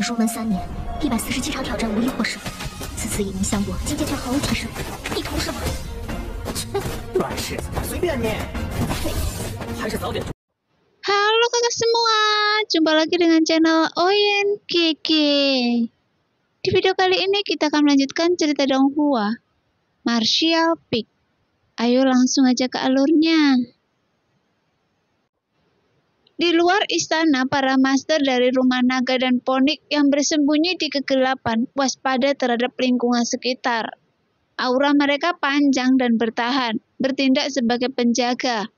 Halo kakak semua, jumpa lagi dengan channel Oyen Kiki. Di video kali ini kita akan melanjutkan cerita Donghua, Martial Peak. Ayo langsung aja ke alurnya. Di luar istana, para master dari rumah naga dan ponik yang bersembunyi di kegelapan waspada terhadap lingkungan sekitar. Aura mereka panjang dan bertahan, bertindak sebagai penjaga.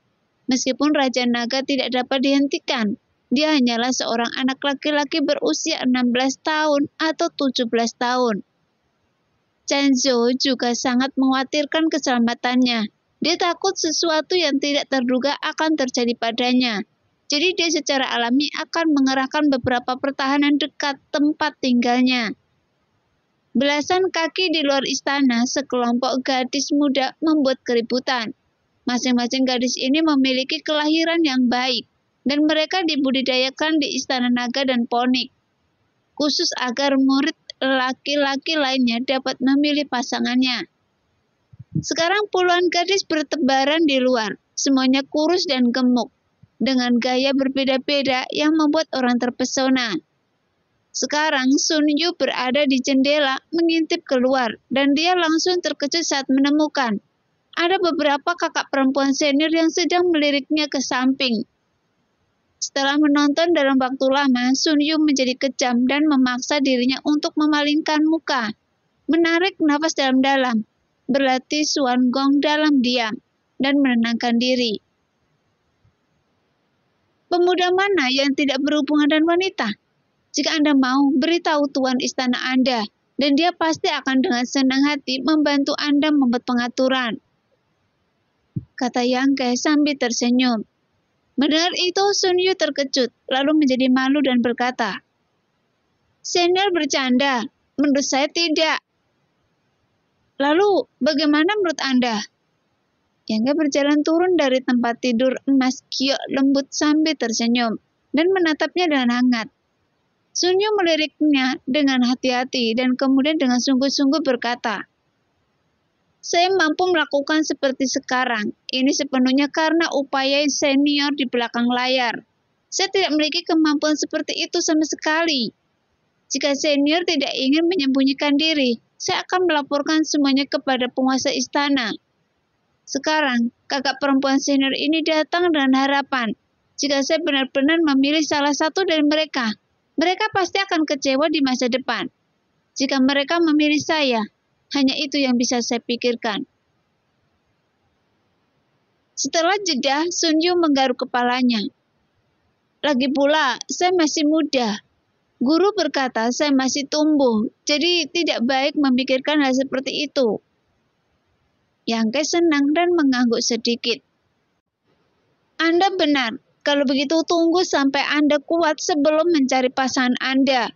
Meskipun Raja Naga tidak dapat dihentikan, dia hanyalah seorang anak laki-laki berusia 16 tahun atau 17 tahun. Chen Zhou juga sangat mengkhawatirkan keselamatannya. Dia takut sesuatu yang tidak terduga akan terjadi padanya, jadi dia secara alami akan mengerahkan beberapa pertahanan dekat tempat tinggalnya. Belasan kaki di luar istana, sekelompok gadis muda membuat keributan. Masing-masing gadis ini memiliki kelahiran yang baik, dan mereka dibudidayakan di istana naga dan ponik, khusus agar murid laki-laki lainnya dapat memilih pasangannya. Sekarang puluhan gadis bertebaran di luar, semuanya kurus dan gemuk, dengan gaya berbeda-beda yang membuat orang terpesona. Sekarang Sun Yu berada di jendela mengintip keluar dan dia langsung terkejut saat menemukan ada beberapa kakak perempuan senior yang sedang meliriknya ke samping. Setelah menonton dalam waktu lama, Sun Yu menjadi kejam dan memaksa dirinya untuk memalingkan muka, menarik nafas dalam-dalam, berlatih Suan Gong dalam diam, dan menenangkan diri. Pemuda mana yang tidak berhubungan dengan wanita? Jika Anda mau, beritahu tuan istana Anda, dan dia pasti akan dengan senang hati membantu Anda membuat pengaturan. Kata Yang Yangke sambil tersenyum. Mendengar itu, Sun Yu terkejut, lalu menjadi malu dan berkata, Senior bercanda, menurut saya tidak. Lalu, bagaimana menurut Anda? Yangga berjalan turun dari tempat tidur emas kio lembut sambil tersenyum dan menatapnya dengan hangat. Sunyu meliriknya dengan hati-hati dan kemudian dengan sungguh-sungguh berkata, saya mampu melakukan seperti sekarang. Ini sepenuhnya karena upaya senior di belakang layar. Saya tidak memiliki kemampuan seperti itu sama sekali. Jika senior tidak ingin menyembunyikan diri, saya akan melaporkan semuanya kepada penguasa istana. Sekarang, kakak perempuan senior ini datang dengan harapan. Jika saya benar-benar memilih salah satu dari mereka, mereka pasti akan kecewa di masa depan. Jika mereka memilih saya, hanya itu yang bisa saya pikirkan. Setelah jeda, Sun menggaruk kepalanya. Lagi pula, saya masih muda. Guru berkata saya masih tumbuh, jadi tidak baik memikirkan hal seperti itu yang ke senang dan mengangguk sedikit. Anda benar, kalau begitu tunggu sampai Anda kuat sebelum mencari pasangan Anda.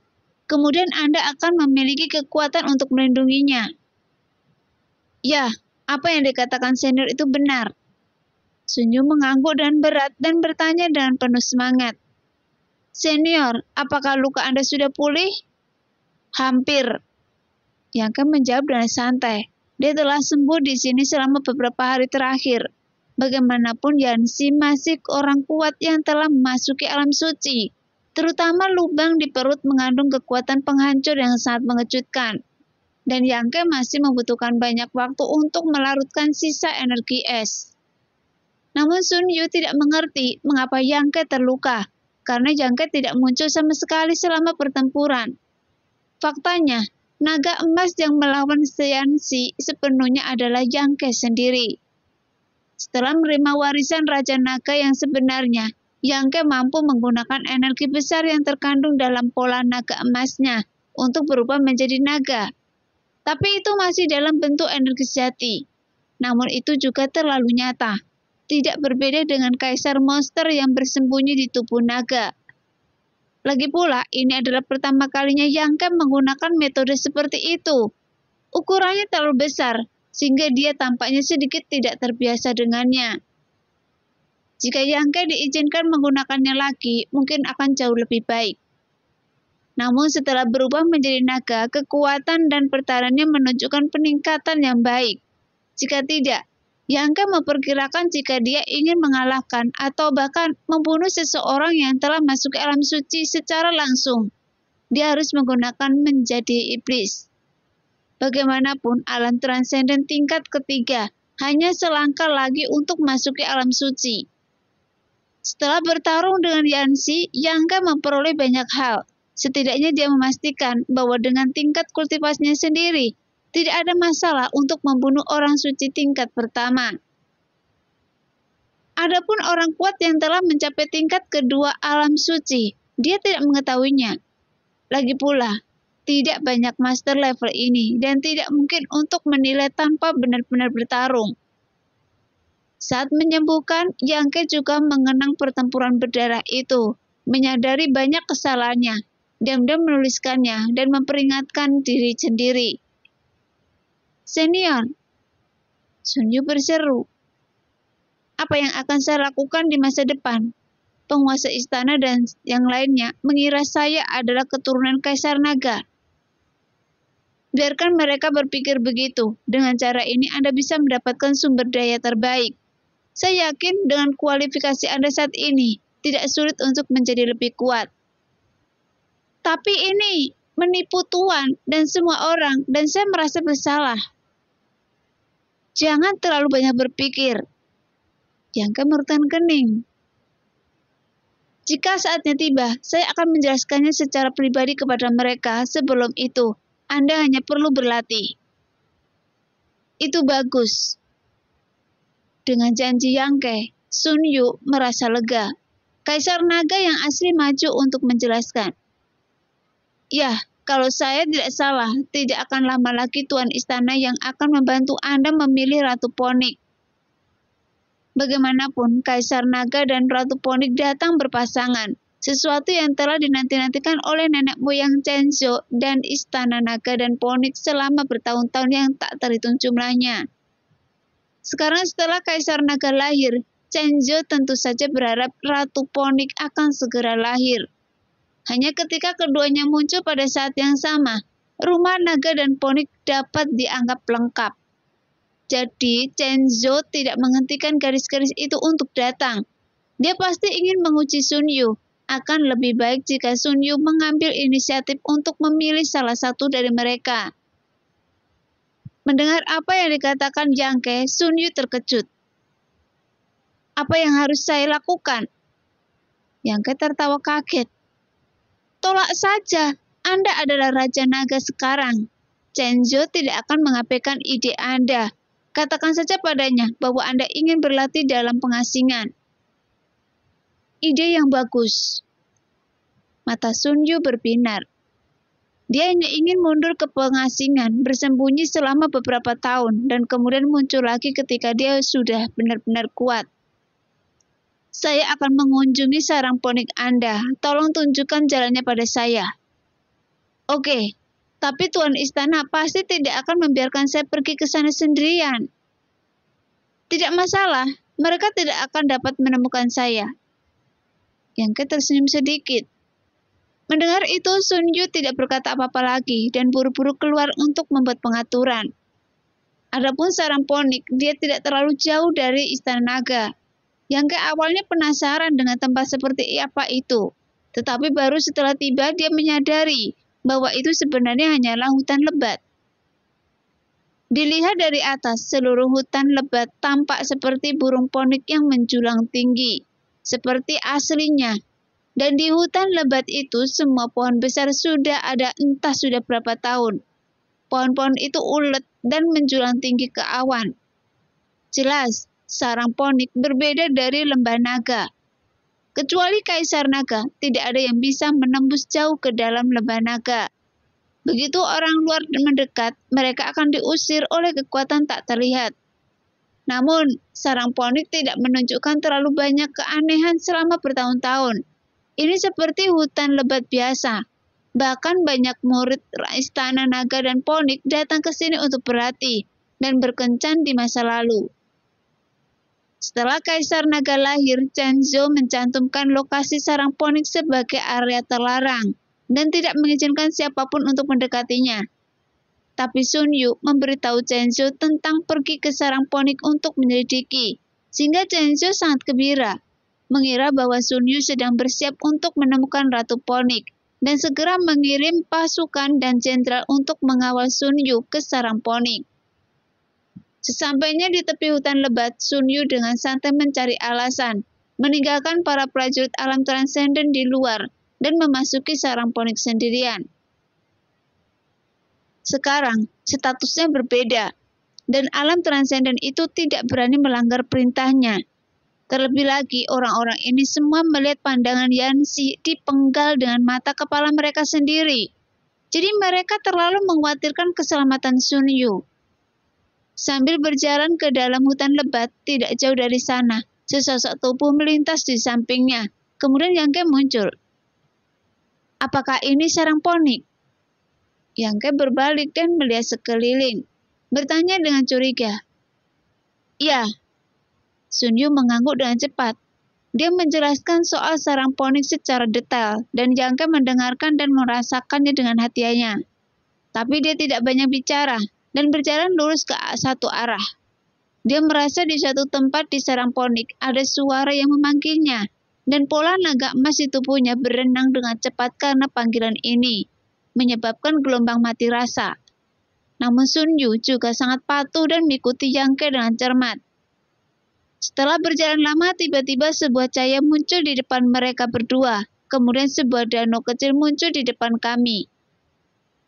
Kemudian Anda akan memiliki kekuatan untuk melindunginya. Ya, apa yang dikatakan senior itu benar. Sunyu mengangguk dan berat dan bertanya dengan penuh semangat. Senior, apakah luka Anda sudah pulih? Hampir. Yang ke menjawab dengan santai. Dia telah sembuh di sini selama beberapa hari terakhir. Bagaimanapun Yansi masih orang kuat yang telah memasuki alam suci. Terutama lubang di perut mengandung kekuatan penghancur yang sangat mengejutkan. Dan Yangke masih membutuhkan banyak waktu untuk melarutkan sisa energi es. Namun Sun Yu tidak mengerti mengapa Yangke terluka, karena Yangke tidak muncul sama sekali selama pertempuran. Faktanya, naga emas yang melawan Seansi sepenuhnya adalah Ke sendiri. Setelah menerima warisan Raja Naga yang sebenarnya, Ke mampu menggunakan energi besar yang terkandung dalam pola naga emasnya untuk berubah menjadi naga. Tapi itu masih dalam bentuk energi sejati. Namun itu juga terlalu nyata. Tidak berbeda dengan kaisar monster yang bersembunyi di tubuh naga lagi pula, ini adalah pertama kalinya Yang Kem menggunakan metode seperti itu. Ukurannya terlalu besar, sehingga dia tampaknya sedikit tidak terbiasa dengannya. Jika Yangke diizinkan menggunakannya lagi, mungkin akan jauh lebih baik. Namun setelah berubah menjadi naga, kekuatan dan pertahanannya menunjukkan peningkatan yang baik. Jika tidak, yang memperkirakan jika dia ingin mengalahkan atau bahkan membunuh seseorang yang telah masuk ke alam suci secara langsung. Dia harus menggunakan menjadi iblis. Bagaimanapun, alam transenden tingkat ketiga hanya selangkah lagi untuk masuk ke alam suci. Setelah bertarung dengan Yansi, Yangka memperoleh banyak hal. Setidaknya dia memastikan bahwa dengan tingkat kultivasinya sendiri, tidak ada masalah untuk membunuh orang suci tingkat pertama. Adapun orang kuat yang telah mencapai tingkat kedua alam suci, dia tidak mengetahuinya. Lagi pula, tidak banyak master level ini dan tidak mungkin untuk menilai tanpa benar-benar bertarung. Saat menyembuhkan, Yangke juga mengenang pertempuran berdarah itu, menyadari banyak kesalahannya, dan menuliskannya dan memperingatkan diri sendiri. Senior, Sunyu berseru, apa yang akan saya lakukan di masa depan? Penguasa istana dan yang lainnya mengira saya adalah keturunan Kaisar Naga. Biarkan mereka berpikir begitu. Dengan cara ini Anda bisa mendapatkan sumber daya terbaik. Saya yakin dengan kualifikasi Anda saat ini, tidak sulit untuk menjadi lebih kuat. Tapi ini menipu Tuhan dan semua orang dan saya merasa bersalah. Jangan terlalu banyak berpikir. Yang kemurutan kening. Jika saatnya tiba, saya akan menjelaskannya secara pribadi kepada mereka sebelum itu. Anda hanya perlu berlatih. Itu bagus. Dengan janji Yangke, Sun Yu merasa lega. Kaisar naga yang asli maju untuk menjelaskan. Ya, kalau saya tidak salah, tidak akan lama lagi tuan istana yang akan membantu Anda memilih Ratu Ponik. Bagaimanapun, Kaisar Naga dan Ratu Ponik datang berpasangan, sesuatu yang telah dinanti-nantikan oleh nenek moyang Chenzo dan istana Naga dan Ponik selama bertahun-tahun yang tak terhitung jumlahnya. Sekarang setelah Kaisar Naga lahir, Chenzo tentu saja berharap Ratu Ponik akan segera lahir. Hanya ketika keduanya muncul pada saat yang sama, rumah naga dan ponik dapat dianggap lengkap. Jadi, Chenzo tidak menghentikan garis-garis itu untuk datang. Dia pasti ingin menguji Sun Yu. Akan lebih baik jika Sun Yu mengambil inisiatif untuk memilih salah satu dari mereka. Mendengar apa yang dikatakan Ke, Yang Sun Yu terkejut. Apa yang harus saya lakukan? Yang Ke tertawa kaget. Tolak saja, Anda adalah Raja Naga sekarang. Chenzo tidak akan mengabaikan ide Anda. Katakan saja padanya bahwa Anda ingin berlatih dalam pengasingan. Ide yang bagus. Mata Sunyu berbinar. Dia hanya ingin mundur ke pengasingan, bersembunyi selama beberapa tahun, dan kemudian muncul lagi ketika dia sudah benar-benar kuat. Saya akan mengunjungi sarang ponik Anda. Tolong tunjukkan jalannya pada saya. Oke, tapi Tuan Istana pasti tidak akan membiarkan saya pergi ke sana sendirian. Tidak masalah, mereka tidak akan dapat menemukan saya. Yang tersenyum sedikit. Mendengar itu, Sun Yu tidak berkata apa-apa lagi dan buru-buru keluar untuk membuat pengaturan. Adapun sarang ponik, dia tidak terlalu jauh dari istana naga. Yang ke awalnya penasaran dengan tempat seperti apa itu, tetapi baru setelah tiba dia menyadari bahwa itu sebenarnya hanyalah hutan lebat. Dilihat dari atas, seluruh hutan lebat tampak seperti burung ponik yang menjulang tinggi, seperti aslinya. Dan di hutan lebat itu semua pohon besar sudah ada entah sudah berapa tahun. Pohon-pohon itu ulet dan menjulang tinggi ke awan. Jelas, sarang ponik berbeda dari lembah naga. Kecuali kaisar naga, tidak ada yang bisa menembus jauh ke dalam lembah naga. Begitu orang luar mendekat, mereka akan diusir oleh kekuatan tak terlihat. Namun, sarang ponik tidak menunjukkan terlalu banyak keanehan selama bertahun-tahun. Ini seperti hutan lebat biasa. Bahkan banyak murid istana naga dan ponik datang ke sini untuk berlatih dan berkencan di masa lalu. Setelah Kaisar Naga lahir, Chenzo mencantumkan lokasi sarang ponik sebagai area terlarang dan tidak mengizinkan siapapun untuk mendekatinya. Tapi Sun Yu memberitahu Chenzo tentang pergi ke sarang ponik untuk menyelidiki, sehingga Chenzo sangat gembira, mengira bahwa Sun Yu sedang bersiap untuk menemukan Ratu Ponik dan segera mengirim pasukan dan jenderal untuk mengawal Sun Yu ke sarang ponik. Sesampainya di tepi hutan lebat, Sun Yu dengan santai mencari alasan, meninggalkan para prajurit alam transenden di luar dan memasuki sarang ponik sendirian. Sekarang, statusnya berbeda, dan alam transenden itu tidak berani melanggar perintahnya. Terlebih lagi, orang-orang ini semua melihat pandangan Yansi dipenggal dengan mata kepala mereka sendiri. Jadi mereka terlalu mengkhawatirkan keselamatan Sun Yu. Sambil berjalan ke dalam hutan lebat, tidak jauh dari sana, sesosok tubuh melintas di sampingnya. Kemudian Yangke muncul. Apakah ini sarang poni? Yangke berbalik dan melihat sekeliling, bertanya dengan curiga. Ya, Sun Yu mengangguk dengan cepat. Dia menjelaskan soal sarang ponik secara detail dan Yangke mendengarkan dan merasakannya dengan hatinya. Tapi dia tidak banyak bicara, dan berjalan lurus ke satu arah. Dia merasa di satu tempat di sarang ponik ada suara yang memanggilnya, dan pola naga emas di tubuhnya berenang dengan cepat karena panggilan ini, menyebabkan gelombang mati rasa. Namun Sun Yu juga sangat patuh dan mengikuti yang ke dengan cermat. Setelah berjalan lama, tiba-tiba sebuah cahaya muncul di depan mereka berdua. Kemudian sebuah danau kecil muncul di depan kami.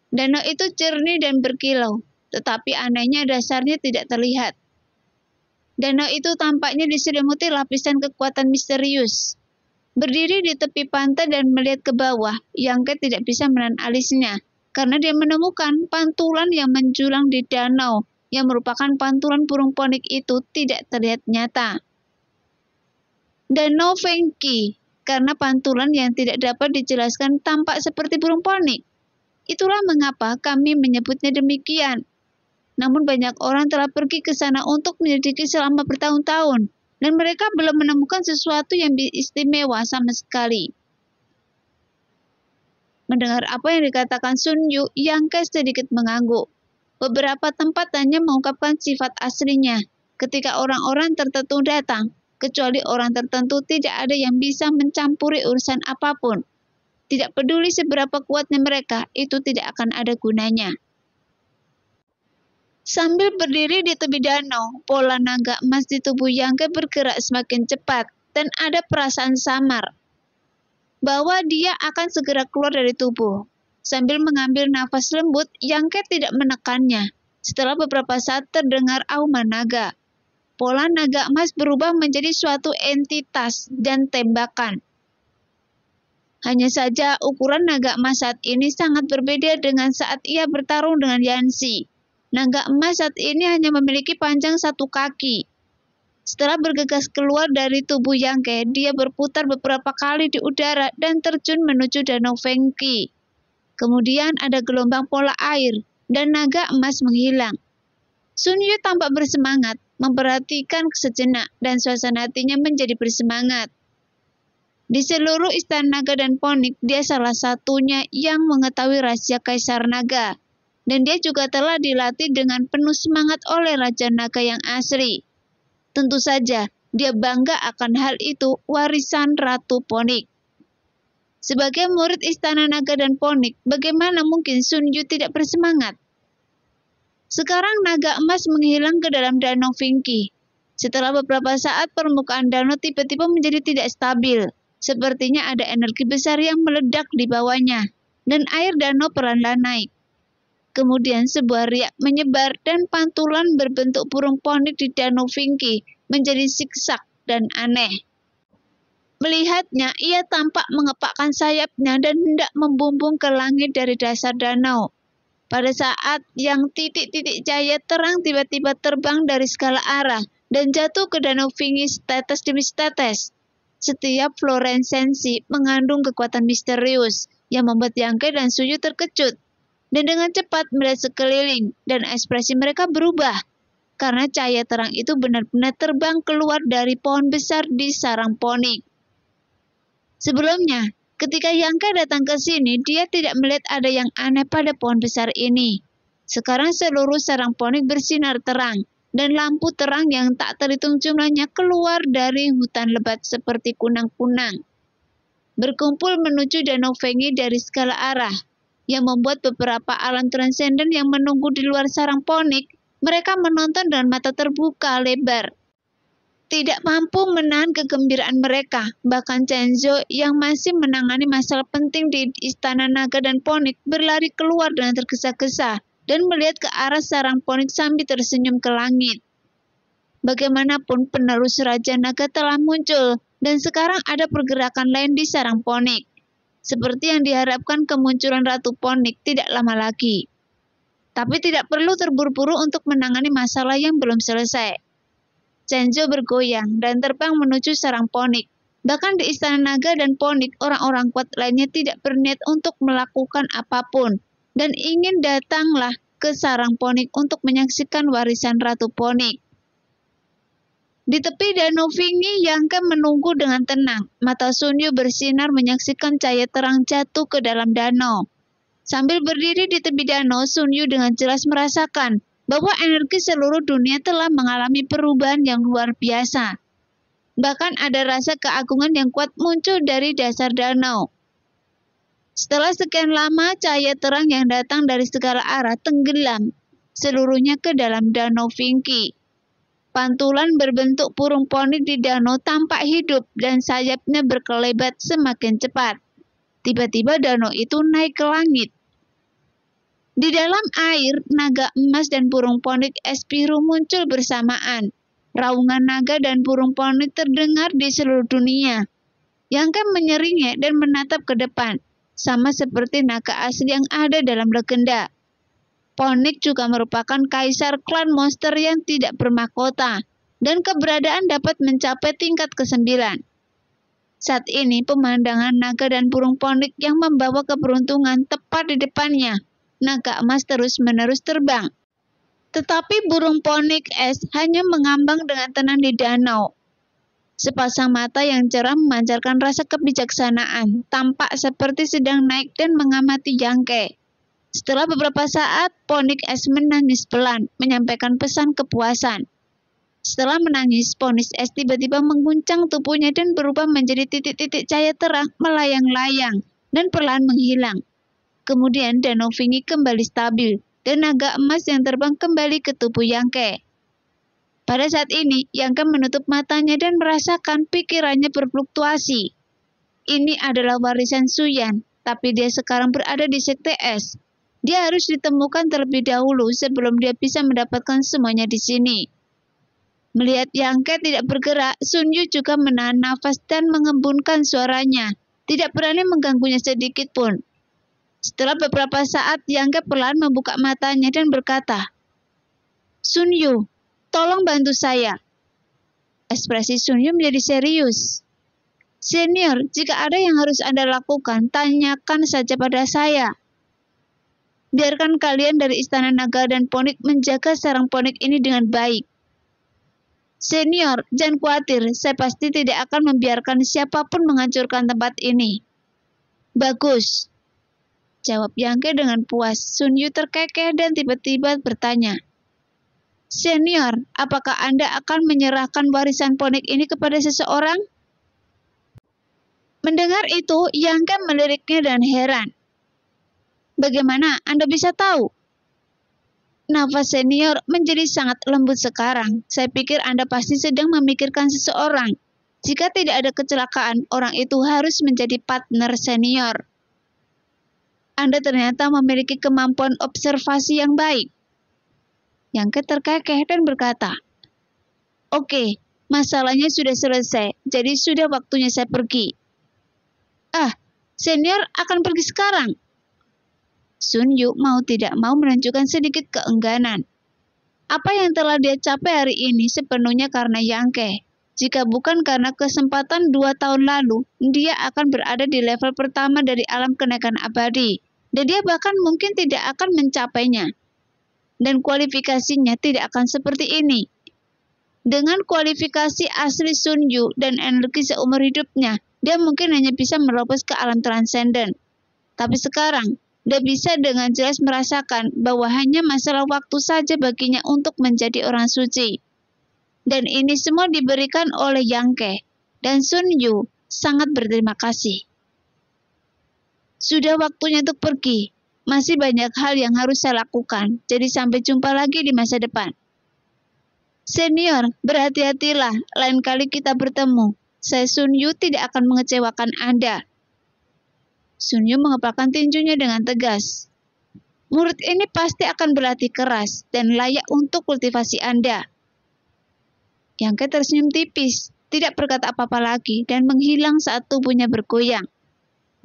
Danau itu jernih dan berkilau, tetapi anehnya dasarnya tidak terlihat. Danau itu tampaknya diselimuti lapisan kekuatan misterius. Berdiri di tepi pantai dan melihat ke bawah, Yangke tidak bisa menahan alisnya karena dia menemukan pantulan yang menjulang di danau yang merupakan pantulan burung ponik itu tidak terlihat nyata. Danau Fengki karena pantulan yang tidak dapat dijelaskan tampak seperti burung ponik. Itulah mengapa kami menyebutnya demikian. Namun banyak orang telah pergi ke sana untuk menyelidiki selama bertahun-tahun dan mereka belum menemukan sesuatu yang istimewa sama sekali. Mendengar apa yang dikatakan Sun Yu, Yang Kai sedikit mengangguk. Beberapa tempat hanya mengungkapkan sifat aslinya ketika orang-orang tertentu datang, kecuali orang tertentu tidak ada yang bisa mencampuri urusan apapun. Tidak peduli seberapa kuatnya mereka, itu tidak akan ada gunanya. Sambil berdiri di tepi danau, pola naga emas di tubuh Yangke bergerak semakin cepat dan ada perasaan samar bahwa dia akan segera keluar dari tubuh. Sambil mengambil nafas lembut, Yangke tidak menekannya. Setelah beberapa saat terdengar auman naga, pola naga emas berubah menjadi suatu entitas dan tembakan. Hanya saja ukuran naga emas saat ini sangat berbeda dengan saat ia bertarung dengan Yansi. Naga emas saat ini hanya memiliki panjang satu kaki. Setelah bergegas keluar dari tubuh Yangke, dia berputar beberapa kali di udara dan terjun menuju Danau Fengki. Kemudian ada gelombang pola air dan naga emas menghilang. Sun Yu tampak bersemangat, memperhatikan sejenak dan suasana hatinya menjadi bersemangat. Di seluruh istana naga dan ponik, dia salah satunya yang mengetahui rahasia Kaisar Naga. Dan dia juga telah dilatih dengan penuh semangat oleh Raja Naga yang asri. Tentu saja, dia bangga akan hal itu warisan Ratu Ponik. Sebagai murid Istana Naga dan Ponik, bagaimana mungkin Sun Yu tidak bersemangat? Sekarang naga emas menghilang ke dalam danau Vinki. Setelah beberapa saat, permukaan danau tiba-tiba menjadi tidak stabil. Sepertinya ada energi besar yang meledak di bawahnya, dan air danau perlahan-lahan naik. Kemudian sebuah riak menyebar dan pantulan berbentuk burung poni di Danau Vinky menjadi siksak dan aneh. Melihatnya, ia tampak mengepakkan sayapnya dan hendak membumbung ke langit dari dasar danau. Pada saat yang titik-titik cahaya terang tiba-tiba terbang dari segala arah dan jatuh ke danau Vinky setetes demi setetes. Setiap fluoresensi mengandung kekuatan misterius yang membuat Yangke dan Suyu terkejut dan dengan cepat melihat sekeliling dan ekspresi mereka berubah karena cahaya terang itu benar-benar terbang keluar dari pohon besar di sarang ponik. Sebelumnya, ketika Yangka datang ke sini, dia tidak melihat ada yang aneh pada pohon besar ini. Sekarang seluruh sarang ponik bersinar terang, dan lampu terang yang tak terhitung jumlahnya keluar dari hutan lebat seperti kunang-kunang. Berkumpul menuju Danau Fengi dari segala arah, yang membuat beberapa alam transenden yang menunggu di luar sarang ponik, mereka menonton dengan mata terbuka lebar. Tidak mampu menahan kegembiraan mereka, bahkan Cenzo yang masih menangani masalah penting di Istana Naga dan Ponik berlari keluar dengan tergesa-gesa dan melihat ke arah sarang Ponik sambil tersenyum ke langit. Bagaimanapun penerus Raja Naga telah muncul dan sekarang ada pergerakan lain di sarang Ponik. Seperti yang diharapkan kemunculan Ratu Ponik tidak lama lagi. Tapi tidak perlu terburu-buru untuk menangani masalah yang belum selesai. Chenzo bergoyang dan terbang menuju sarang Ponik. Bahkan di Istana Naga dan Ponik, orang-orang kuat lainnya tidak berniat untuk melakukan apapun. Dan ingin datanglah ke sarang Ponik untuk menyaksikan warisan Ratu Ponik. Di tepi danau Vingi, Yangke menunggu dengan tenang. Mata Sunyu bersinar menyaksikan cahaya terang jatuh ke dalam danau. Sambil berdiri di tepi danau, Sunyu dengan jelas merasakan bahwa energi seluruh dunia telah mengalami perubahan yang luar biasa. Bahkan ada rasa keagungan yang kuat muncul dari dasar danau. Setelah sekian lama, cahaya terang yang datang dari segala arah tenggelam seluruhnya ke dalam danau Vingi. Pantulan berbentuk burung poni di danau tampak hidup dan sayapnya berkelebat semakin cepat. Tiba-tiba danau itu naik ke langit. Di dalam air, naga emas dan burung poni espiru muncul bersamaan. Raungan naga dan burung poni terdengar di seluruh dunia. Yangka menyeringnya dan menatap ke depan, sama seperti naga asli yang ada dalam legenda. Ponik juga merupakan kaisar klan monster yang tidak bermahkota dan keberadaan dapat mencapai tingkat ke-9. Saat ini pemandangan naga dan burung ponik yang membawa keberuntungan tepat di depannya. Naga emas terus-menerus terbang. Tetapi burung ponik es hanya mengambang dengan tenang di danau. Sepasang mata yang cerah memancarkan rasa kebijaksanaan, tampak seperti sedang naik dan mengamati jangkei. Setelah beberapa saat, Ponik S menangis pelan, menyampaikan pesan kepuasan. Setelah menangis, Ponis S tiba-tiba mengguncang tubuhnya dan berubah menjadi titik-titik cahaya terang melayang-layang dan perlahan menghilang. Kemudian Danau Vingi kembali stabil dan naga emas yang terbang kembali ke tubuh Yangke. Pada saat ini, Yangke menutup matanya dan merasakan pikirannya berfluktuasi. Ini adalah warisan Suyan, tapi dia sekarang berada di sekte S. Dia harus ditemukan terlebih dahulu sebelum dia bisa mendapatkan semuanya di sini. Melihat Yang Ke tidak bergerak, Sun Yu juga menahan nafas dan mengembunkan suaranya. Tidak berani mengganggunya sedikit pun. Setelah beberapa saat, Yang Ke perlahan membuka matanya dan berkata, Sun Yu, tolong bantu saya. Ekspresi Sun Yu menjadi serius. Senior, jika ada yang harus Anda lakukan, tanyakan saja pada saya. Biarkan kalian dari istana naga dan ponik menjaga sarang ponik ini dengan baik. Senior, jangan khawatir, saya pasti tidak akan membiarkan siapapun menghancurkan tempat ini. Bagus, jawab Yangke dengan puas. Sun Yu terkekeh dan tiba-tiba bertanya, Senior, apakah Anda akan menyerahkan warisan ponik ini kepada seseorang? Mendengar itu, Yangke meliriknya dan heran. Bagaimana Anda bisa tahu? Nafas senior menjadi sangat lembut sekarang. Saya pikir Anda pasti sedang memikirkan seseorang. Jika tidak ada kecelakaan, orang itu harus menjadi partner senior. Anda ternyata memiliki kemampuan observasi yang baik. Yang keterkekeh dan berkata, Oke, masalahnya sudah selesai, jadi sudah waktunya saya pergi. Ah, senior akan pergi sekarang. Sun Yu mau tidak mau menunjukkan sedikit keengganan. Apa yang telah dia capai hari ini sepenuhnya karena Yang Ke. Jika bukan karena kesempatan dua tahun lalu, dia akan berada di level pertama dari alam kenaikan abadi. Dan dia bahkan mungkin tidak akan mencapainya. Dan kualifikasinya tidak akan seperti ini. Dengan kualifikasi asli Sun Yu dan energi seumur hidupnya, dia mungkin hanya bisa merobos ke alam transenden. Tapi sekarang, dan bisa dengan jelas merasakan bahwa hanya masalah waktu saja baginya untuk menjadi orang suci. Dan ini semua diberikan oleh Yang Ke dan Sun Yu sangat berterima kasih. Sudah waktunya untuk pergi. Masih banyak hal yang harus saya lakukan. Jadi sampai jumpa lagi di masa depan. Senior, berhati-hatilah. Lain kali kita bertemu. Saya Sun Yu tidak akan mengecewakan Anda. Sunyu mengepalkan tinjunya dengan tegas. Murid ini pasti akan berlatih keras dan layak untuk kultivasi Anda. Yangke tersenyum tipis, tidak berkata apa-apa lagi dan menghilang saat tubuhnya bergoyang.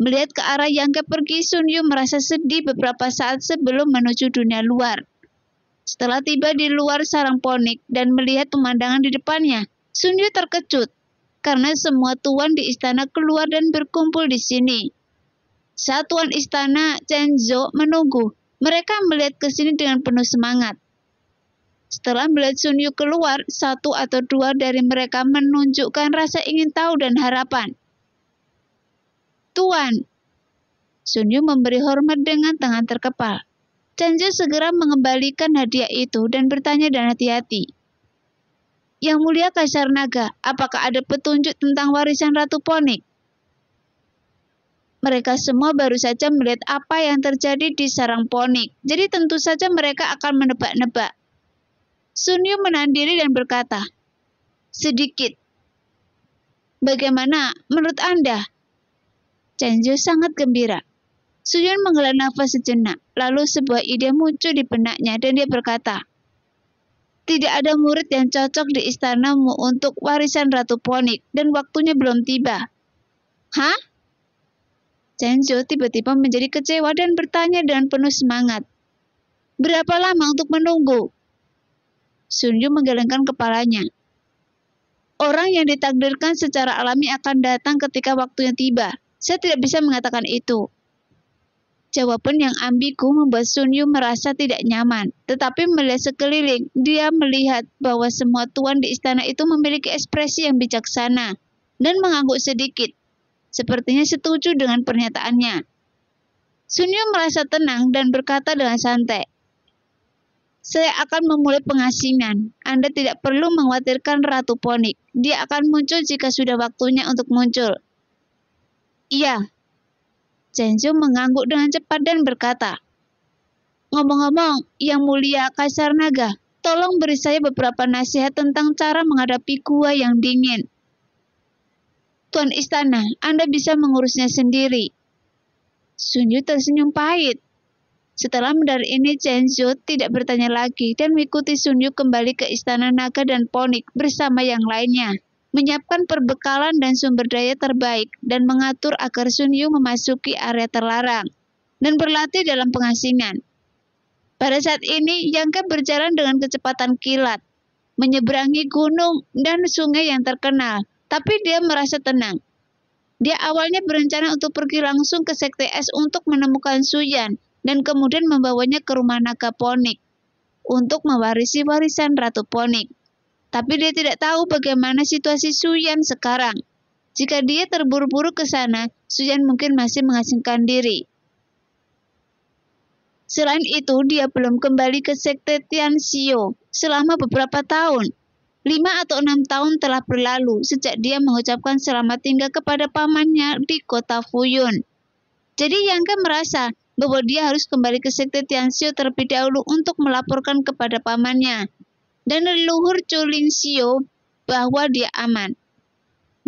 Melihat ke arah yang Yangke pergi, Sunyu merasa sedih beberapa saat sebelum menuju dunia luar. Setelah tiba di luar sarang ponik dan melihat pemandangan di depannya, Sunyu terkejut karena semua tuan di istana keluar dan berkumpul di sini. Satuan istana Chenzo menunggu. Mereka melihat ke sini dengan penuh semangat. Setelah melihat Sun Yu keluar, satu atau dua dari mereka menunjukkan rasa ingin tahu dan harapan. Tuan, Sun Yu memberi hormat dengan tangan terkepal. Chenzo segera mengembalikan hadiah itu dan bertanya dengan hati-hati. Yang mulia Kaisar Naga, apakah ada petunjuk tentang warisan Ratu Ponik? Mereka semua baru saja melihat apa yang terjadi di sarang ponik, jadi tentu saja mereka akan menebak-nebak. Sunyu menahan diri dan berkata, Sedikit. Bagaimana menurut Anda? Chenju sangat gembira. Suyun menghela nafas sejenak, lalu sebuah ide muncul di benaknya dan dia berkata, Tidak ada murid yang cocok di istanamu untuk warisan Ratu Ponik dan waktunya belum tiba. Hah? Chenjo tiba-tiba menjadi kecewa dan bertanya dengan penuh semangat. Berapa lama untuk menunggu? Sunju menggelengkan kepalanya. Orang yang ditakdirkan secara alami akan datang ketika waktunya tiba. Saya tidak bisa mengatakan itu. Jawaban yang ambigu membuat Sunyu merasa tidak nyaman. Tetapi melihat sekeliling, dia melihat bahwa semua tuan di istana itu memiliki ekspresi yang bijaksana dan mengangguk sedikit sepertinya setuju dengan pernyataannya. Sunyo merasa tenang dan berkata dengan santai, saya akan memulai pengasingan. Anda tidak perlu mengkhawatirkan Ratu Ponik. Dia akan muncul jika sudah waktunya untuk muncul. Iya. Genjo mengangguk dengan cepat dan berkata, Ngomong-ngomong, Yang Mulia Kaisar Naga, tolong beri saya beberapa nasihat tentang cara menghadapi gua yang dingin tuan istana, Anda bisa mengurusnya sendiri. Sunyu tersenyum pahit. Setelah mendengar ini, Chen Zhu tidak bertanya lagi dan mengikuti Sunyu kembali ke istana naga dan ponik bersama yang lainnya, menyiapkan perbekalan dan sumber daya terbaik dan mengatur agar Sunyu memasuki area terlarang dan berlatih dalam pengasingan. Pada saat ini, Ke berjalan dengan kecepatan kilat, menyeberangi gunung dan sungai yang terkenal, tapi dia merasa tenang. Dia awalnya berencana untuk pergi langsung ke Sekte Es untuk menemukan Suyan dan kemudian membawanya ke rumah naga Ponik untuk mewarisi warisan Ratu Ponik. Tapi dia tidak tahu bagaimana situasi Suyan sekarang. Jika dia terburu-buru ke sana, Suyan mungkin masih mengasingkan diri. Selain itu, dia belum kembali ke sekte Tianxio selama beberapa tahun. Lima atau enam tahun telah berlalu sejak dia mengucapkan selamat tinggal kepada pamannya di kota Fuyun. Jadi Yangga merasa bahwa dia harus kembali ke sekte Tianxiu terlebih dahulu untuk melaporkan kepada pamannya dan leluhur Chuling Xiu bahwa dia aman.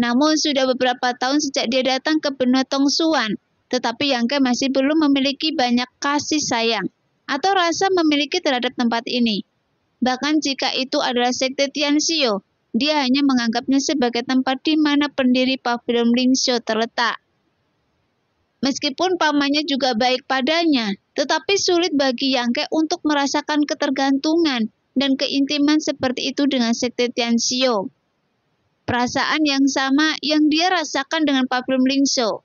Namun sudah beberapa tahun sejak dia datang ke benua Tongsuan, tetapi Yangga masih belum memiliki banyak kasih sayang atau rasa memiliki terhadap tempat ini. Bahkan jika itu adalah sekte Tianxio, dia hanya menganggapnya sebagai tempat di mana pendiri pavilion Lingxio terletak. Meskipun pamannya juga baik padanya, tetapi sulit bagi Yangke untuk merasakan ketergantungan dan keintiman seperti itu dengan sekte Tianxio. Perasaan yang sama yang dia rasakan dengan pavilion Lingxio.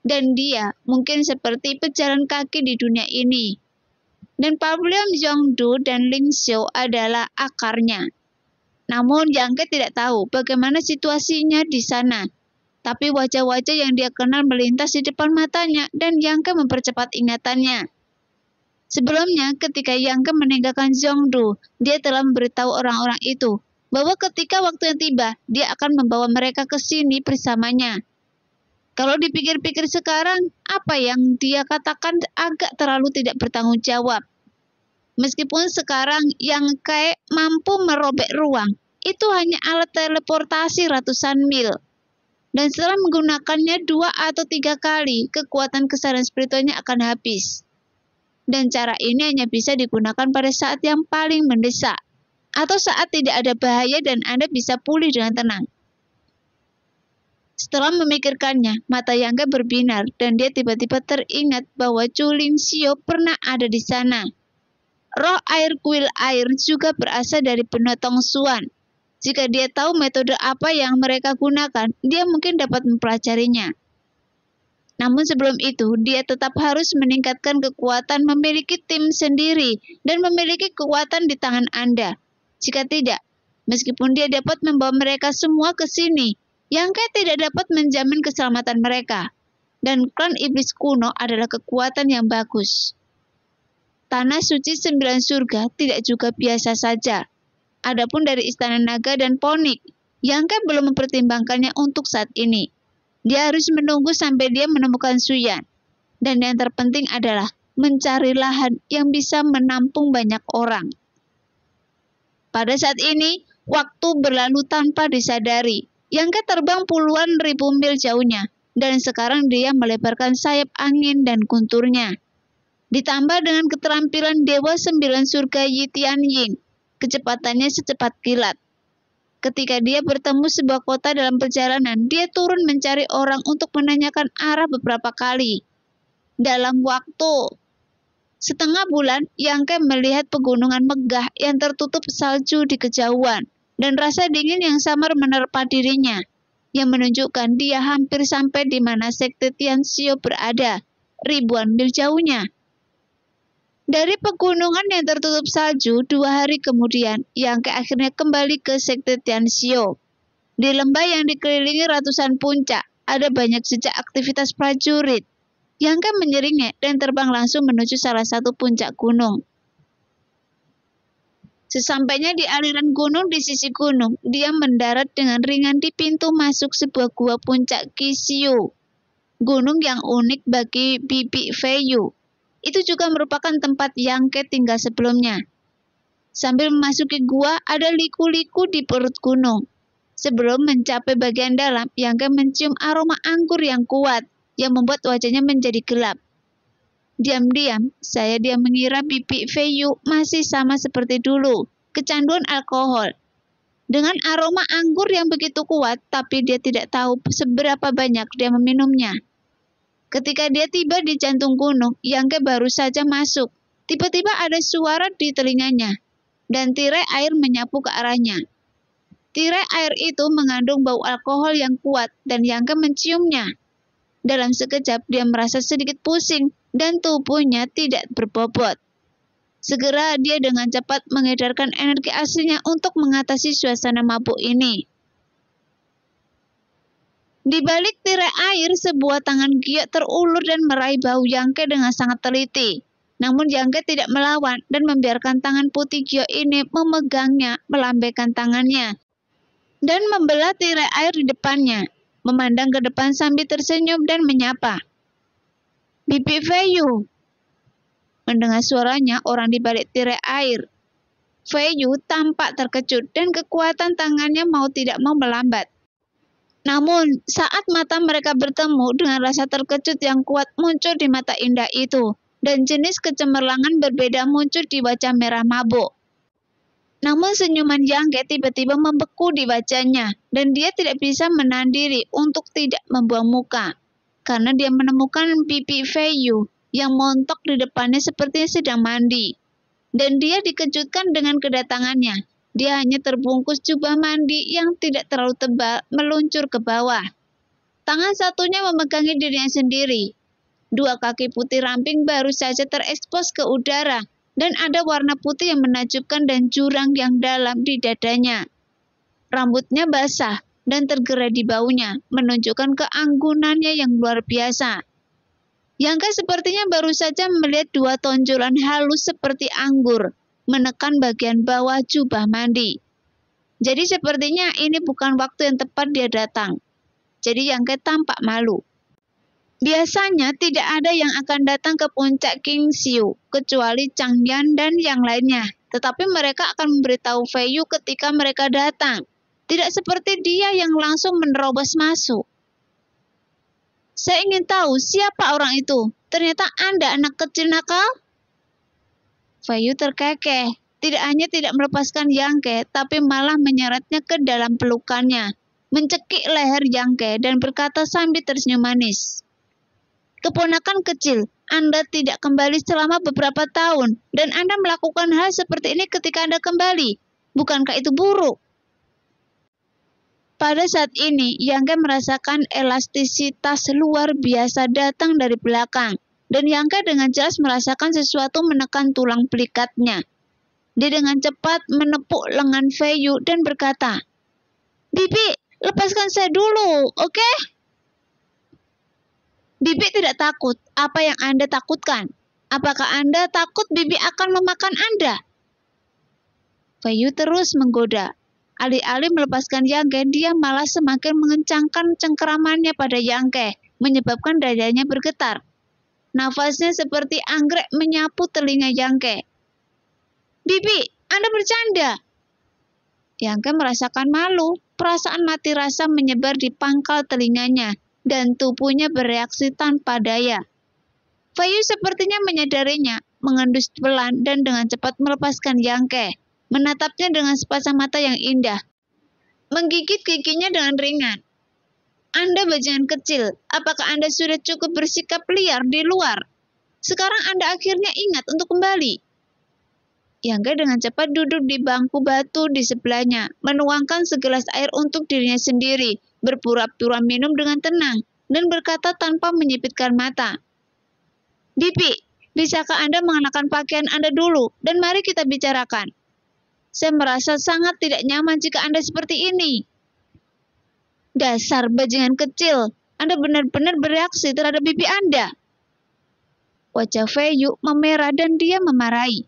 Dan dia mungkin seperti pejalan kaki di dunia ini, dan problem Zhongdu dan Ling Xiu adalah akarnya. Namun Yang Ke tidak tahu bagaimana situasinya di sana. Tapi wajah-wajah yang dia kenal melintas di depan matanya dan Yang Ke mempercepat ingatannya. Sebelumnya, ketika Yang Ke meninggalkan Zhongdu, dia telah memberitahu orang-orang itu bahwa ketika waktu yang tiba, dia akan membawa mereka ke sini bersamanya. Kalau dipikir-pikir sekarang, apa yang dia katakan agak terlalu tidak bertanggung jawab. Meskipun sekarang yang kayak mampu merobek ruang, itu hanya alat teleportasi ratusan mil. Dan setelah menggunakannya dua atau tiga kali, kekuatan kesadaran spiritualnya akan habis. Dan cara ini hanya bisa digunakan pada saat yang paling mendesak, atau saat tidak ada bahaya dan Anda bisa pulih dengan tenang. Setelah memikirkannya, mata Yangga berbinar dan dia tiba-tiba teringat bahwa Chuling Sio pernah ada di sana. Roh air kuil air juga berasal dari penotong suan. Jika dia tahu metode apa yang mereka gunakan, dia mungkin dapat mempelajarinya. Namun sebelum itu, dia tetap harus meningkatkan kekuatan memiliki tim sendiri dan memiliki kekuatan di tangan Anda. Jika tidak, meskipun dia dapat membawa mereka semua ke sini, yang Yangke tidak dapat menjamin keselamatan mereka. Dan klan iblis kuno adalah kekuatan yang bagus. Tanah suci sembilan surga tidak juga biasa saja. Adapun dari istana naga dan ponik, Yangka belum mempertimbangkannya untuk saat ini. Dia harus menunggu sampai dia menemukan Suyan. Dan yang terpenting adalah mencari lahan yang bisa menampung banyak orang. Pada saat ini, waktu berlalu tanpa disadari. Yangka terbang puluhan ribu mil jauhnya, dan sekarang dia melebarkan sayap angin dan kunturnya. Ditambah dengan keterampilan Dewa Sembilan Surga Yi Tian Ying, kecepatannya secepat kilat. Ketika dia bertemu sebuah kota dalam perjalanan, dia turun mencari orang untuk menanyakan arah beberapa kali. Dalam waktu setengah bulan, Yangke melihat pegunungan megah yang tertutup salju di kejauhan dan rasa dingin yang samar menerpa dirinya, yang menunjukkan dia hampir sampai di mana sekte Tianxio berada, ribuan mil jauhnya. Dari pegunungan yang tertutup salju dua hari kemudian, yang ke akhirnya kembali ke sekte Tianxio. Di lembah yang dikelilingi ratusan puncak, ada banyak jejak aktivitas prajurit. yang kan menyeringnya dan terbang langsung menuju salah satu puncak gunung. Sesampainya di aliran gunung di sisi gunung, dia mendarat dengan ringan di pintu masuk sebuah gua puncak Kisio. Gunung yang unik bagi Bibi Feiyu. Itu juga merupakan tempat yang tinggal sebelumnya. Sambil memasuki gua, ada liku-liku di perut gunung. Sebelum mencapai bagian dalam, Yangke mencium aroma anggur yang kuat yang membuat wajahnya menjadi gelap. Diam-diam, saya dia mengira pipi Feiyu masih sama seperti dulu, kecanduan alkohol. Dengan aroma anggur yang begitu kuat, tapi dia tidak tahu seberapa banyak dia meminumnya. Ketika dia tiba di jantung gunung, Yangke baru saja masuk. Tiba-tiba ada suara di telinganya, dan tirai air menyapu ke arahnya. Tirai air itu mengandung bau alkohol yang kuat dan Yangke menciumnya. Dalam sekejap dia merasa sedikit pusing dan tubuhnya tidak berbobot. Segera dia dengan cepat mengedarkan energi aslinya untuk mengatasi suasana mabuk ini. Di balik tirai air, sebuah tangan giat terulur dan meraih bau Yangke dengan sangat teliti. Namun Yangke tidak melawan dan membiarkan tangan putih Gio ini memegangnya, melambaikan tangannya. Dan membelah tirai air di depannya, memandang ke depan sambil tersenyum dan menyapa. Bibi Feiyu. Mendengar suaranya orang di balik tirai air. Feiyu tampak terkejut dan kekuatan tangannya mau tidak mau melambat. Namun, saat mata mereka bertemu dengan rasa terkejut yang kuat muncul di mata indah itu, dan jenis kecemerlangan berbeda muncul di wajah merah mabuk. Namun senyuman Yangge tiba-tiba membeku di wajahnya dan dia tidak bisa menahan diri untuk tidak membuang muka. Karena dia menemukan pipi Feiyu yang montok di depannya seperti sedang mandi. Dan dia dikejutkan dengan kedatangannya. Dia hanya terbungkus jubah mandi yang tidak terlalu tebal meluncur ke bawah. Tangan satunya memegangi dirinya sendiri. Dua kaki putih ramping baru saja terekspos ke udara dan ada warna putih yang menajubkan dan jurang yang dalam di dadanya. Rambutnya basah dan tergerai di baunya, menunjukkan keanggunannya yang luar biasa. Yangka sepertinya baru saja melihat dua tonjolan halus seperti anggur menekan bagian bawah jubah mandi. Jadi sepertinya ini bukan waktu yang tepat dia datang. Jadi yang ke tampak malu. Biasanya tidak ada yang akan datang ke puncak King Siu, kecuali Chang Yan dan yang lainnya. Tetapi mereka akan memberitahu Fei Yu ketika mereka datang. Tidak seperti dia yang langsung menerobos masuk. Saya ingin tahu siapa orang itu. Ternyata Anda anak kecil nakal? Bayu terkekeh. Tidak hanya tidak melepaskan Yangke, tapi malah menyeretnya ke dalam pelukannya, mencekik leher Yangke dan berkata sambil tersenyum manis. Keponakan kecil, Anda tidak kembali selama beberapa tahun, dan Anda melakukan hal seperti ini ketika Anda kembali. Bukankah itu buruk? Pada saat ini, Yangke merasakan elastisitas luar biasa datang dari belakang dan Yangka dengan jelas merasakan sesuatu menekan tulang pelikatnya. Dia dengan cepat menepuk lengan Feiyu dan berkata, Bibi, lepaskan saya dulu, oke? Okay? Bibi tidak takut apa yang Anda takutkan. Apakah Anda takut Bibi akan memakan Anda? Feiyu terus menggoda. Alih-alih melepaskan Yangke, dia malah semakin mengencangkan cengkeramannya pada Yangke, menyebabkan dadanya bergetar. Nafasnya seperti anggrek menyapu telinga Yangke. Bibi, Anda bercanda? Yangke merasakan malu. Perasaan mati rasa menyebar di pangkal telinganya dan tubuhnya bereaksi tanpa daya. Fayu sepertinya menyadarinya, mengendus pelan dan dengan cepat melepaskan Yangke, menatapnya dengan sepasang mata yang indah. Menggigit giginya dengan ringan, anda bajingan kecil, apakah Anda sudah cukup bersikap liar di luar? Sekarang Anda akhirnya ingat untuk kembali. Yangga dengan cepat duduk di bangku batu di sebelahnya, menuangkan segelas air untuk dirinya sendiri, berpura-pura minum dengan tenang, dan berkata tanpa menyipitkan mata. Bibi, bisakah Anda mengenakan pakaian Anda dulu, dan mari kita bicarakan. Saya merasa sangat tidak nyaman jika Anda seperti ini. Dasar bajingan kecil, Anda benar-benar bereaksi terhadap bibi Anda. Wajah Feiyu memerah dan dia memarahi.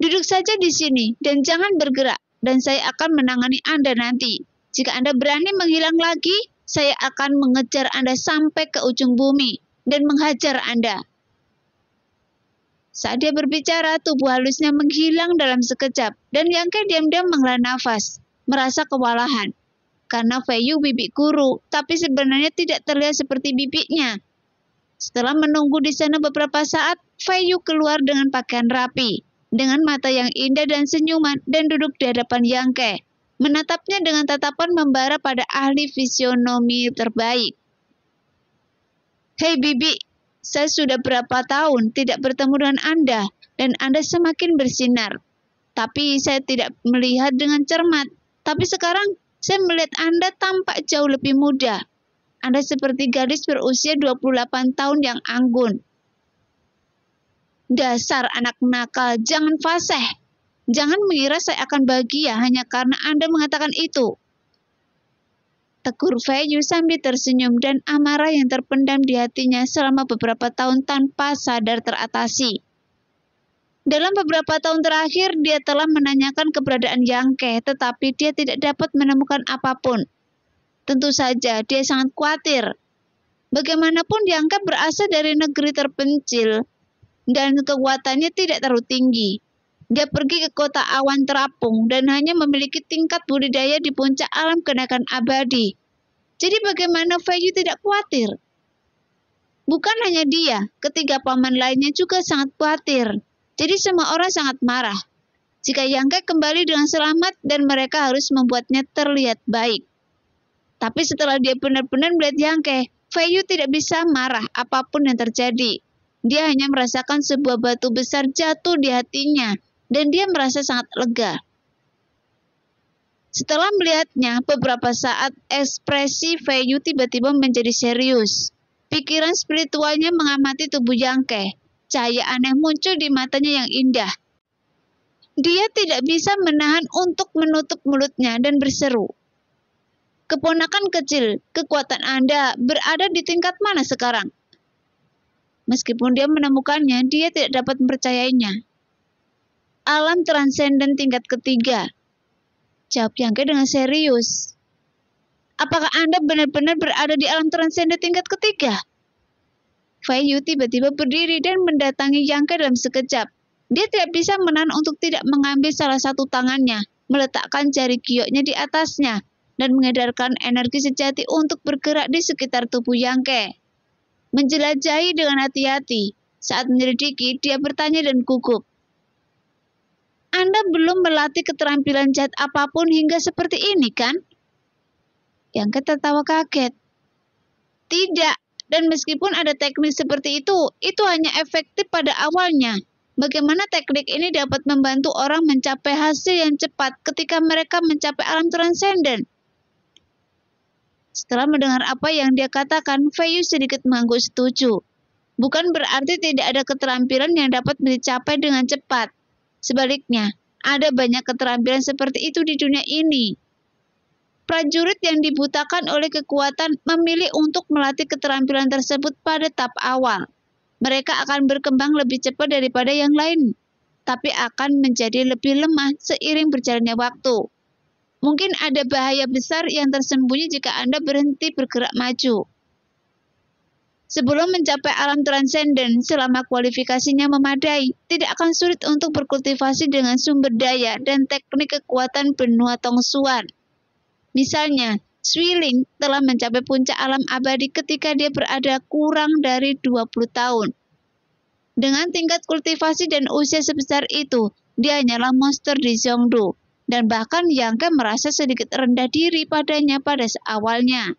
Duduk saja di sini dan jangan bergerak, dan saya akan menangani Anda nanti. Jika Anda berani menghilang lagi, saya akan mengejar Anda sampai ke ujung bumi dan menghajar Anda. Saat dia berbicara, tubuh halusnya menghilang dalam sekejap, dan Yangke diam-diam menghela nafas, merasa kewalahan karena Feiyu bibik guru, tapi sebenarnya tidak terlihat seperti bibiknya. Setelah menunggu di sana beberapa saat, Feiyu keluar dengan pakaian rapi, dengan mata yang indah dan senyuman dan duduk di hadapan Yangke, menatapnya dengan tatapan membara pada ahli fisionomi terbaik. Hei bibi, saya sudah berapa tahun tidak bertemu dengan Anda dan Anda semakin bersinar. Tapi saya tidak melihat dengan cermat. Tapi sekarang saya melihat Anda tampak jauh lebih muda. Anda seperti gadis berusia 28 tahun yang anggun. Dasar anak nakal, jangan fasih. Jangan mengira saya akan bahagia hanya karena Anda mengatakan itu. Tegur Feiyu sambil tersenyum dan amarah yang terpendam di hatinya selama beberapa tahun tanpa sadar teratasi. Dalam beberapa tahun terakhir, dia telah menanyakan keberadaan Yangke, tetapi dia tidak dapat menemukan apapun. Tentu saja, dia sangat khawatir. Bagaimanapun Yangke berasal dari negeri terpencil, dan kekuatannya tidak terlalu tinggi. Dia pergi ke kota awan terapung dan hanya memiliki tingkat budidaya di puncak alam kenakan abadi. Jadi bagaimana Feiyu tidak khawatir? Bukan hanya dia, ketiga paman lainnya juga sangat khawatir. Jadi semua orang sangat marah. Jika Yangka kembali dengan selamat dan mereka harus membuatnya terlihat baik. Tapi setelah dia benar-benar melihat Yangke, Feiyu tidak bisa marah apapun yang terjadi. Dia hanya merasakan sebuah batu besar jatuh di hatinya dan dia merasa sangat lega. Setelah melihatnya, beberapa saat ekspresi Feiyu tiba-tiba menjadi serius. Pikiran spiritualnya mengamati tubuh Yangke. Cahaya aneh muncul di matanya yang indah. Dia tidak bisa menahan untuk menutup mulutnya dan berseru. Keponakan kecil, kekuatan Anda berada di tingkat mana sekarang? Meskipun dia menemukannya, dia tidak dapat mempercayainya. Alam transenden tingkat ketiga. Jawab Yangke dengan serius. Apakah Anda benar-benar berada di alam transenden tingkat ketiga? Fayu tiba-tiba berdiri dan mendatangi Yangke dalam sekejap. Dia tidak bisa menahan untuk tidak mengambil salah satu tangannya, meletakkan jari gioknya di atasnya, dan mengedarkan energi sejati untuk bergerak di sekitar tubuh Yangke. Menjelajahi dengan hati-hati, saat menyelidiki dia bertanya dan gugup. Anda belum melatih keterampilan jahat apapun hingga seperti ini kan? Yangke tertawa kaget. Tidak, dan meskipun ada teknik seperti itu, itu hanya efektif pada awalnya. Bagaimana teknik ini dapat membantu orang mencapai hasil yang cepat ketika mereka mencapai alam transenden? Setelah mendengar apa yang dia katakan, Feiyu sedikit mengangguk setuju. Bukan berarti tidak ada keterampilan yang dapat dicapai dengan cepat. Sebaliknya, ada banyak keterampilan seperti itu di dunia ini. Prajurit yang dibutakan oleh kekuatan memilih untuk melatih keterampilan tersebut pada tahap awal. Mereka akan berkembang lebih cepat daripada yang lain, tapi akan menjadi lebih lemah seiring berjalannya waktu. Mungkin ada bahaya besar yang tersembunyi jika Anda berhenti bergerak maju. Sebelum mencapai alam transenden, selama kualifikasinya memadai, tidak akan sulit untuk berkultivasi dengan sumber daya dan teknik kekuatan benua tongsuan. Misalnya, Swilling telah mencapai puncak alam abadi ketika dia berada kurang dari 20 tahun. Dengan tingkat kultivasi dan usia sebesar itu, dia hanyalah monster di Zhongdu, dan bahkan Yangke merasa sedikit rendah diri padanya pada awalnya.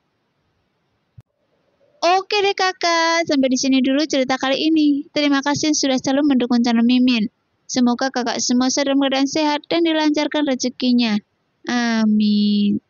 Oke deh kakak, sampai di sini dulu cerita kali ini. Terima kasih sudah selalu mendukung channel Mimin. Semoga kakak semua sedang keadaan sehat dan dilancarkan rezekinya. Amin.